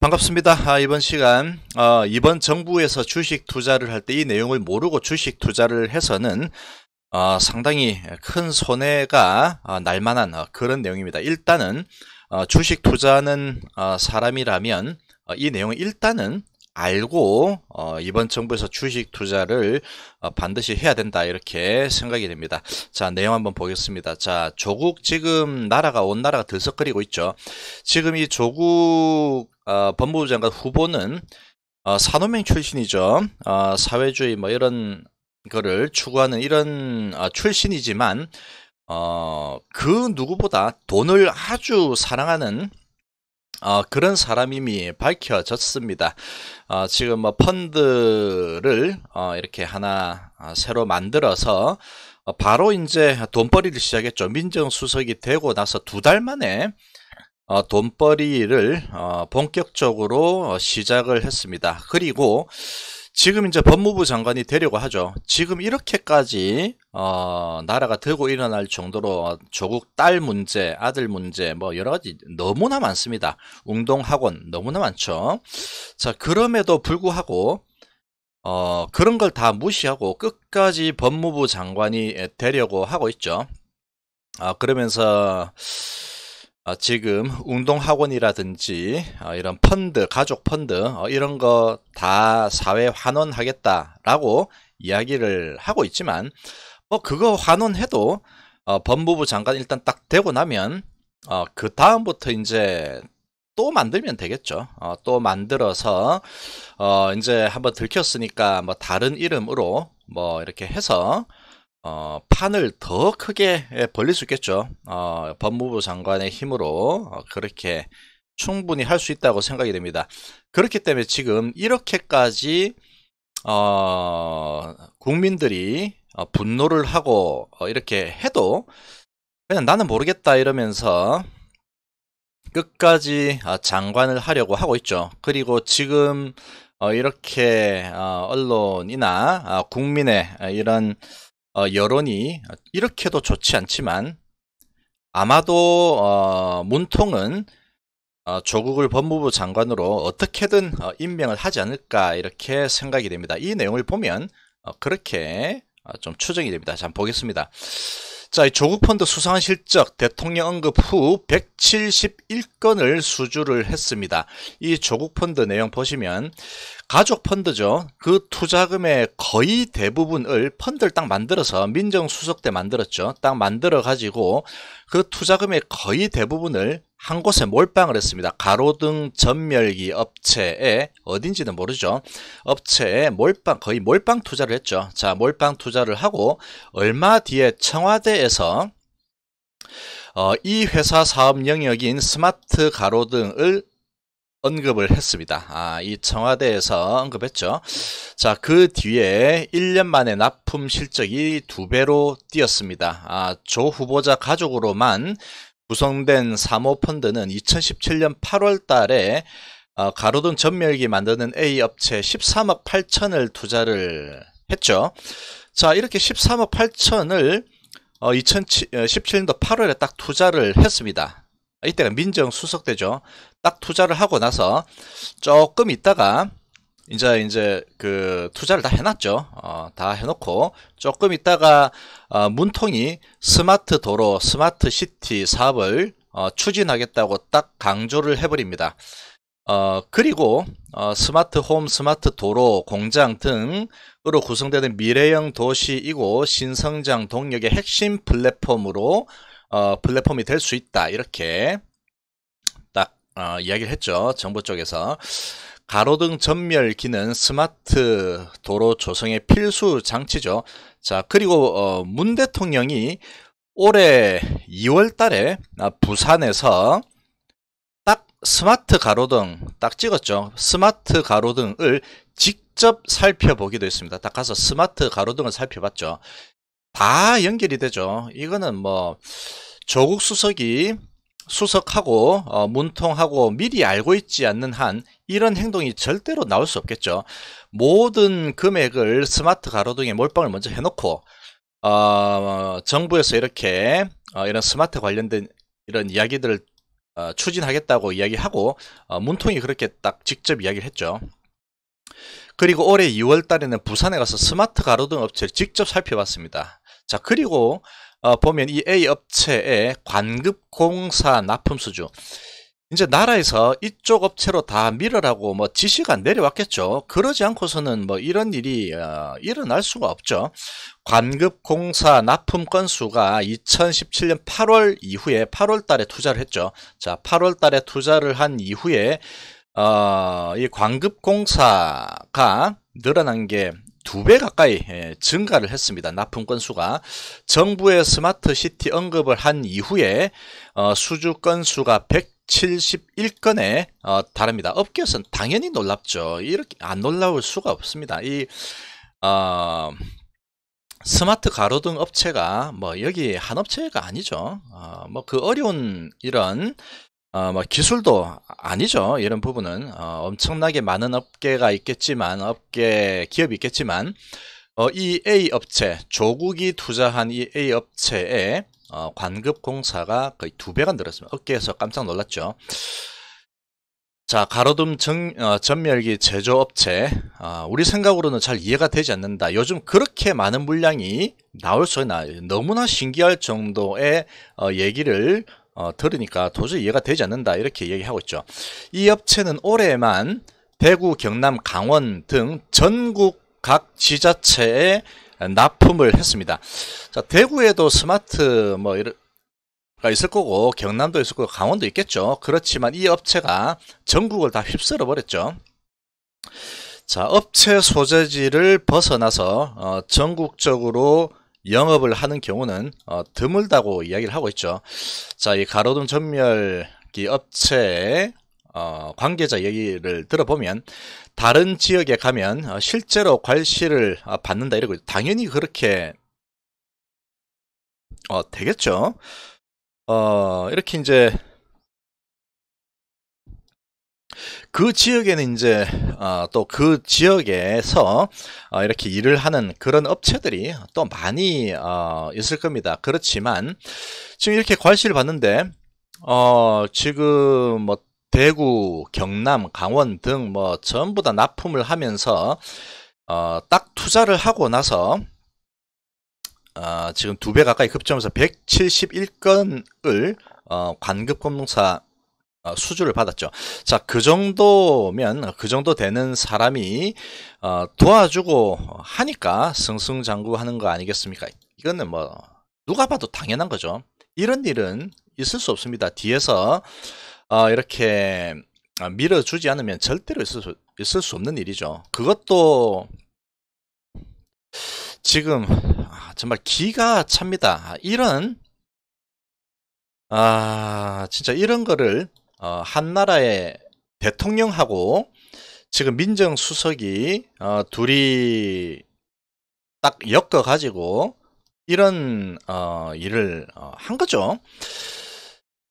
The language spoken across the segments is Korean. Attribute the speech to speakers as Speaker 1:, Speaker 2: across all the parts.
Speaker 1: 반갑습니다. 아, 이번 시간 어, 이번 정부에서 주식 투자를 할 때 이 내용을 모르고 주식 투자를 해서는 어, 상당히 큰 손해가 어, 날 만한 어, 그런 내용입니다. 일단은 어, 주식 투자는 어, 사람이라면 이내용은 일단은 알고 어, 이번 정부에서 주식 투자를 어, 반드시 해야 된다 이렇게 생각이 됩니다. 자 내용 한번 보겠습니다. 자 조국 지금 나라가 온 나라가 들썩거리고 있죠. 지금 이 조국 어, 법무부 장관 후보는 어, 산업명 출신이죠. 어, 사회주의 뭐 이런 거를 추구하는 이런 어, 출신이지만 어, 그 누구보다 돈을 아주 사랑하는 어, 그런 사람임이 밝혀졌습니다. 어, 지금 뭐 펀드를 어, 이렇게 하나 어, 새로 만들어서 어, 바로 이제 돈벌이를 시작했죠. 민정수석이 되고 나서 두 달 만에 어, 돈벌이를 어, 본격적으로 시작을 했습니다. 그리고 지금 이제 법무부 장관이 되려고 하죠. 지금 이렇게까지 어, 나라가 들고 일어날 정도로 조국 딸 문제, 아들 문제 뭐 여러 가지 너무나 많습니다. 운동학원 너무나 많죠. 자 그럼에도 불구하고 어, 그런 걸 다 무시하고 끝까지 법무부 장관이 되려고 하고 있죠. 아 그러면서 아, 지금 운동학원이라든지 아, 이런 펀드, 가족 펀드 어, 이런 거 다 사회 환원하겠다라고 이야기를 하고 있지만 뭐 그거 환원해도 어, 법무부 장관 일단 딱 되고 나면 어, 그 다음부터 이제 또 만들면 되겠죠. 또 만들어서 이제 한번 들켰으니까 뭐 다른 이름으로 뭐 이렇게 해서 어, 판을 더 크게 예, 벌릴 수 있겠죠. 어, 법무부 장관의 힘으로 어, 그렇게 충분히 할 수 있다고 생각이 됩니다. 그렇기 때문에 지금 이렇게까지 어, 국민들이 어, 분노를 하고 어, 이렇게 해도 그냥 나는 모르겠다 이러면서 끝까지 장관을 하려고 하고 있죠. 그리고 지금 이렇게 언론이나 국민의 이런 어, 여론이 이렇게도 좋지 않지만 아마도 어, 문통은 어, 조국을 법무부 장관으로 어떻게든 어, 임명을 하지 않을까 이렇게 생각이 됩니다. 이 내용을 보면 어, 그렇게 어, 좀 추정이 됩니다. 잠 보겠습니다. 자, 이 조국 펀드 수상한 실적 대통령 언급 후 171건을 수주를 했습니다. 이 조국 펀드 내용 보시면 가족 펀드죠. 그 투자금의 거의 대부분을 펀드를 딱 만들어서 민정수석 때 만들었죠. 딱 만들어 가지고 그 투자금의 거의 대부분을 한 곳에 몰빵을 했습니다. 가로등 전멸기 업체에 어딘지는 모르죠. 업체에 몰빵 거의 몰빵 투자를 했죠. 자, 몰빵 투자를 하고 얼마 뒤에 청와대에서 어, 이 회사 사업 영역인 스마트 가로등을 언급을 했습니다. 아, 이 청와대에서 언급했죠. 자, 그 뒤에 1년 만에 납품 실적이 두 배로 뛰었습니다. 아, 조 후보자 가족으로만 구성된 사모펀드는 2017년 8월 달에 어, 가로등 전멸기 만드는 A 업체 13억 8천을 투자를 했죠. 자, 이렇게 13억 8천을 2017년도 8월에 딱 투자를 했습니다. 이때가 민정수석 때죠. 딱 투자를 하고 나서 조금 있다가 이제 이제 그 투자를 다 해놨죠. 어, 다 해놓고 조금 있다가 어, 문통이 스마트 도로, 스마트 시티 사업을 어, 추진하겠다고 딱 강조를 해버립니다. 어, 그리고 어, 스마트 홈, 스마트 도로, 공장 등으로 구성되는 미래형 도시이고 신성장 동력의 핵심 플랫폼으로 어, 플랫폼이 될 수 있다 이렇게 딱 어, 이야기를 했죠 정부 쪽에서 가로등 전멸기는 스마트 도로 조성의 필수 장치죠. 자, 그리고 어, 문 대통령이 올해 2월 달에 부산에서 딱 스마트 가로등 딱 찍었죠. 스마트 가로등을 직접 살펴보기도 했습니다. 딱 가서 스마트 가로등을 살펴봤죠. 다 연결이 되죠. 이거는 뭐 조국 수석이 수석하고 어, 문통하고 미리 알고 있지 않는 한 이런 행동이 절대로 나올 수 없겠죠. 모든 금액을 스마트 가로등에 몰빵을 먼저 해놓고 어, 정부에서 이렇게 어, 이런 스마트 관련된 이런 이야기들을 어, 추진하겠다고 이야기하고 어, 문통이 그렇게 딱 직접 이야기를 했죠. 그리고 올해 2월 달에는 부산에 가서 스마트 가로등 업체를 직접 살펴봤습니다. 자 그리고 어, 보면 이 A 업체의 관급공사 납품수주 이제 나라에서 이쪽 업체로 다밀어라고뭐 지시가 내려왔겠죠. 그러지 않고서는 뭐 이런 일이 어, 일어날 수가 없죠. 관급공사 납품 건수가 2017년 8월 이후에 8월 달에 투자를 했죠. 자, 8월 달에 투자를 한 이후에 어, 이 관급공사가 늘어난 게 두배 가까이 예, 증가를 했습니다. 납품 건수가 정부의 스마트 시티 언급을 한 이후에 어, 수주 건수가 171건에 달합니다. 어, 업계에서는 당연히 놀랍죠. 이렇게 안 놀라울 수가 없습니다. 이 어, 스마트 가로등 업체가 뭐 여기 한 업체가 아니죠. 어, 뭐그 어려운 이런 어, 뭐 기술도 아니죠. 이런 부분은 어, 엄청나게 많은 업계가 있겠지만 업계 기업이 있겠지만 어, 이 A 업체 조국이 투자한 이 A 업체에 어, 관급 공사가 거의 두 배가 늘었습니다. 업계에서 깜짝 놀랐죠. 자 가로등 정, 어, 전멸기 제조업체 어, 우리 생각으로는 잘 이해가 되지 않는다. 요즘 그렇게 많은 물량이 나올 수 있나 너무나 신기할 정도의 어, 얘기를 어, 들으니까 도저히 이해가 되지 않는다 이렇게 얘기하고 있죠. 이 업체는 올해만 대구, 경남, 강원 등 전국 각 지자체에 납품을 했습니다. 자, 대구에도 스마트 뭐 이런 가 있을 거고 경남도 있을 거고 강원도 있겠죠. 그렇지만 이 업체가 전국을 다 휩쓸어 버렸죠. 자, 업체 소재지를 벗어나서 어, 전국적으로 영업을 하는 경우는 어, 드물다고 이야기를 하고 있죠. 자, 이 가로등 전멸기 업체의 어, 관계자 얘기를 들어보면 다른 지역에 가면 어, 실제로 관시를 어, 받는다 이러고 당연히 그렇게 어, 되겠죠. 어, 이렇게 이제 그 지역에는 이제 어, 아, 또그 지역에서 어, 이렇게 일을 하는 그런 업체들이 또 많이 어, 있을 겁니다. 그렇지만 지금 이렇게 과실을 봤는데 어, 지금 뭐 대구, 경남, 강원 등 뭐 전부 다 납품을 하면서 어, 딱 투자를 하고 나서 어, 지금 두 배 가까이 급증하면서 171건을 어, 관급공사 어, 수주를 받았죠. 자, 그 정도면 그 정도 되는 사람이 어, 도와주고 하니까 승승장구하는 거 아니겠습니까? 이거는 뭐 누가 봐도 당연한 거죠. 이런 일은 있을 수 없습니다. 뒤에서 어, 이렇게 어, 밀어주지 않으면 절대로 있을 수, 있을 수 없는 일이죠. 그것도 지금 아, 정말 기가 찹니다. 이런 아 진짜 이런 거를 어, 한 나라의 대통령하고 지금 민정수석이 어, 둘이 딱 엮어 가지고 이런 어, 일을 어, 한 거죠.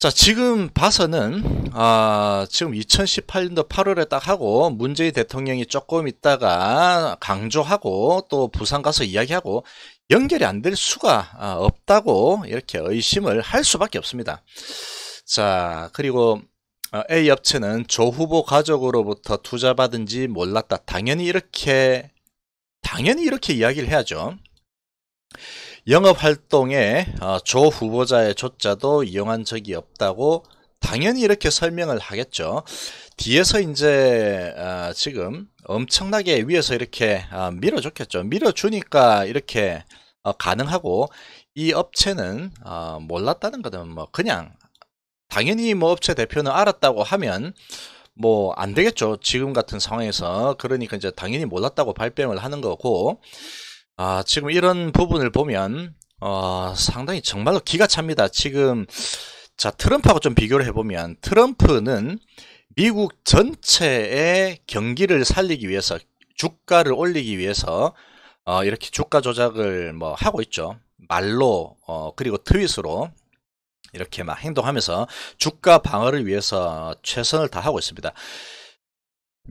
Speaker 1: 자 지금 봐서는 아, 지금 2018년도 8월에 딱 하고 문재인 대통령이 조금 있다가 강조하고 또 부산 가서 이야기하고 연결이 안 될 수가 아, 없다고 이렇게 의심을 할 수밖에 없습니다. 자, 그리고 어, A 업체는 조 후보 가족으로부터 투자받은지 몰랐다. 당연히 이렇게, 당연히 이렇게 이야기를 해야죠. 영업활동에 어, 조 후보자의 조자도 이용한 적이 없다고 당연히 이렇게 설명을 하겠죠. 뒤에서 이제 어, 지금 엄청나게 위에서 이렇게 밀어줬겠죠. 밀어주니까 이렇게 가능하고 이 업체는 몰랐다는 거는 뭐 그냥 당연히 뭐 업체 대표는 알았다고 하면 뭐 안 되겠죠. 지금 같은 상황에서 그러니까 이제 당연히 몰랐다고 발뺌을 하는 거고 아 지금 이런 부분을 보면 어 상당히 정말로 기가 찹니다. 지금 자 트럼프하고 좀 비교를 해보면 트럼프는 미국 전체의 경기를 살리기 위해서 주가를 올리기 위해서 어, 이렇게 주가 조작을 뭐 하고 있죠. 말로 어, 그리고 트윗으로 이렇게 막 행동하면서 주가 방어를 위해서 최선을 다하고 있습니다.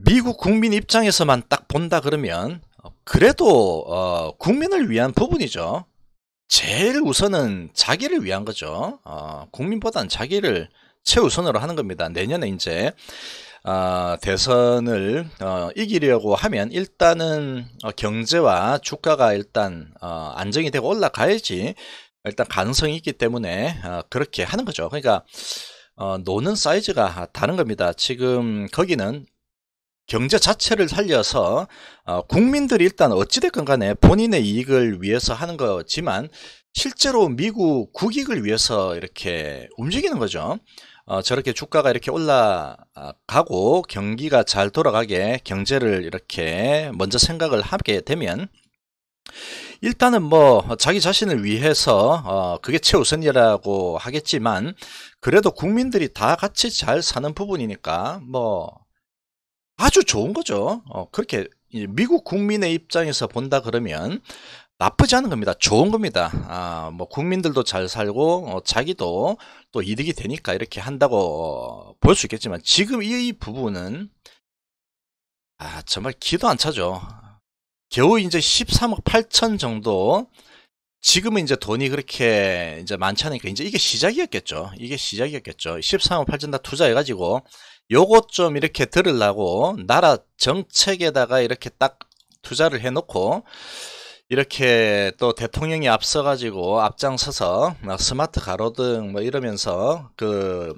Speaker 1: 미국 국민 입장에서만 딱 본다 그러면 그래도 어, 국민을 위한 부분이죠. 제일 우선은 자기를 위한 거죠. 어, 국민보다는 자기를 최우선으로 하는 겁니다. 내년에 이제 어, 대선을 어, 이기려고 하면 일단은 어, 경제와 주가가 일단 어, 안정이 되고 올라가야지 일단 가능성이 있기 때문에 어, 그렇게 하는 거죠. 그러니까 어, 노는 사이즈가 다른 겁니다. 지금 거기는 경제 자체를 살려서 어, 국민들이 일단 어찌됐건 간에 본인의 이익을 위해서 하는 거지만 실제로 미국 국익을 위해서 이렇게 움직이는 거죠. 어, 저렇게 주가가 이렇게 올라가고 경기가 잘 돌아가게 경제를 이렇게 먼저 생각을 하게 되면 일단은 뭐 자기 자신을 위해서 어 그게 최우선이라고 하겠지만 그래도 국민들이 다 같이 잘 사는 부분이니까 뭐 아주 좋은 거죠. 어 그렇게 미국 국민의 입장에서 본다 그러면 나쁘지 않은 겁니다. 좋은 겁니다. 아, 뭐 국민들도 잘 살고 어, 자기도 또 이득이 되니까 이렇게 한다고 어, 볼수 있겠지만 지금 이, 이 부분은 아, 정말 기도 안 차죠. 겨우 이제 13억 8천 정도 지금은 이제 돈이 그렇게 이제 많지 않으니까 이제 이게 시작이었겠죠. 이게 시작이었겠죠. 13억 8천 다 투자해가지고 요것 좀 이렇게 들으려고 나라 정책에다가 이렇게 딱 투자를 해놓고 이렇게 또 대통령이 앞서가지고 앞장서서 스마트 가로등 뭐 이러면서 그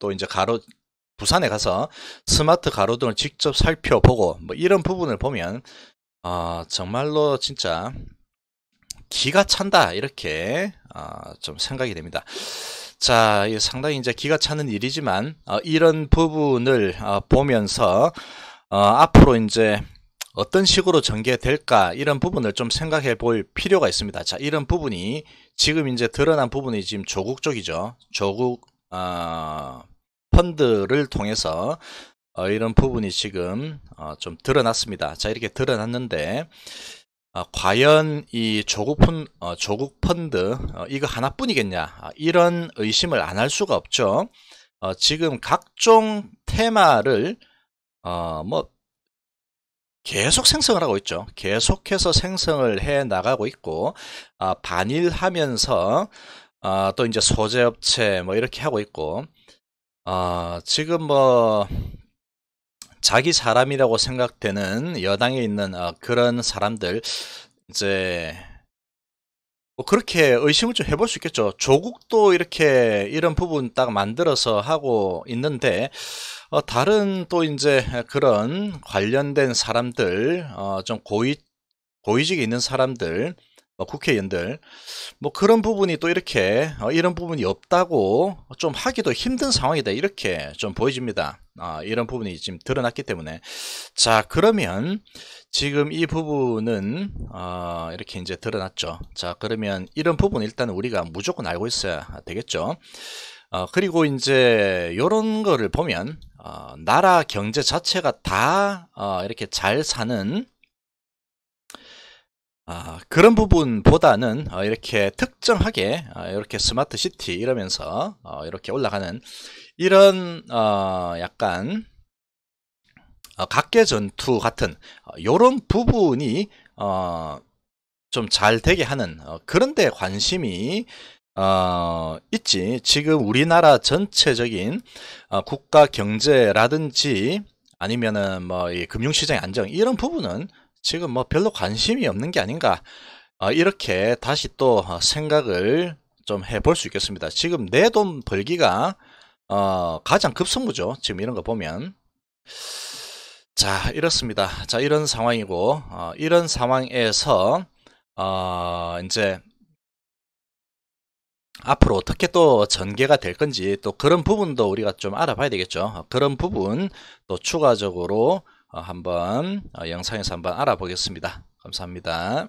Speaker 1: 또 이제 가로 부산에 가서 스마트 가로등을 직접 살펴보고 뭐 이런 부분을 보면 어, 정말로 진짜 기가 찬다 이렇게 어, 좀 생각이 됩니다. 자, 상당히 이제 기가 차는 일이지만 어, 이런 부분을 어, 보면서 어, 앞으로 이제 어떤 식으로 전개될까 이런 부분을 좀 생각해 볼 필요가 있습니다. 자, 이런 부분이 지금 이제 드러난 부분이 지금 조국 쪽이죠. 어, 조국 펀드를 통해서 어, 이런 부분이 지금 어, 좀 드러났습니다. 자 이렇게 드러났는데 어, 과연 이 조국, 펀, 어, 조국 펀드 어, 이거 하나뿐이겠냐 아, 이런 의심을 안 할 수가 없죠. 어, 지금 각종 테마를 뭐 계속 생성을 하고 있죠. 계속해서 생성을 해 나가고 있고 아, 반일하면서 또 이제 소재업체 뭐 이렇게 하고 있고 지금 뭐 자기 사람이라고 생각되는 여당에 있는 어, 그런 사람들 이제 뭐 그렇게 의심을 좀 해볼 수 있겠죠. 조국도 이렇게 이런 부분 딱 만들어서 하고 있는데 어, 다른 또 이제 그런 관련된 사람들 어, 좀 고위 고위직에 있는 사람들 뭐 국회의원들 뭐 그런 부분이 또 이렇게 어, 이런 부분이 없다고 좀 하기도 힘든 상황이다 이렇게 좀 보여집니다. 아, 이런 부분이 지금 드러났기 때문에 자 그러면 지금 이 부분은 어, 이렇게 이제 드러났죠 자 그러면 이런 부분 일단 우리가 무조건 알고 있어야 되겠죠 어, 그리고 이제 이런 거를 보면 어, 나라 경제 자체가 다 이렇게 잘 사는 아, 그런 부분보다는 이렇게 특정하게 이렇게 스마트 시티 이러면서 이렇게 올라가는 이런 어, 약간 어, 각계 전투 같은 어, 요런 부분이 어, 좀 잘 되게 하는 어, 그런 데 관심이 어, 있지. 지금 우리나라 전체적인 어, 국가 경제라든지 아니면은 뭐 이 금융시장의 안정 이런 부분은 지금 뭐 별로 관심이 없는 게 아닌가 어, 이렇게 다시 또 어, 생각을 좀 해볼 수 있겠습니다. 지금 내 돈 벌기가 어, 가장 급선무죠. 지금 이런 거 보면. 자, 이렇습니다. 자, 이런 상황이고, 어, 이런 상황에서, 어, 이제, 앞으로 어떻게 또 전개가 될 건지, 또 그런 부분도 우리가 좀 알아봐야 되겠죠. 어, 그런 부분, 또 추가적으로 어, 한번 어, 영상에서 한번 알아보겠습니다. 감사합니다.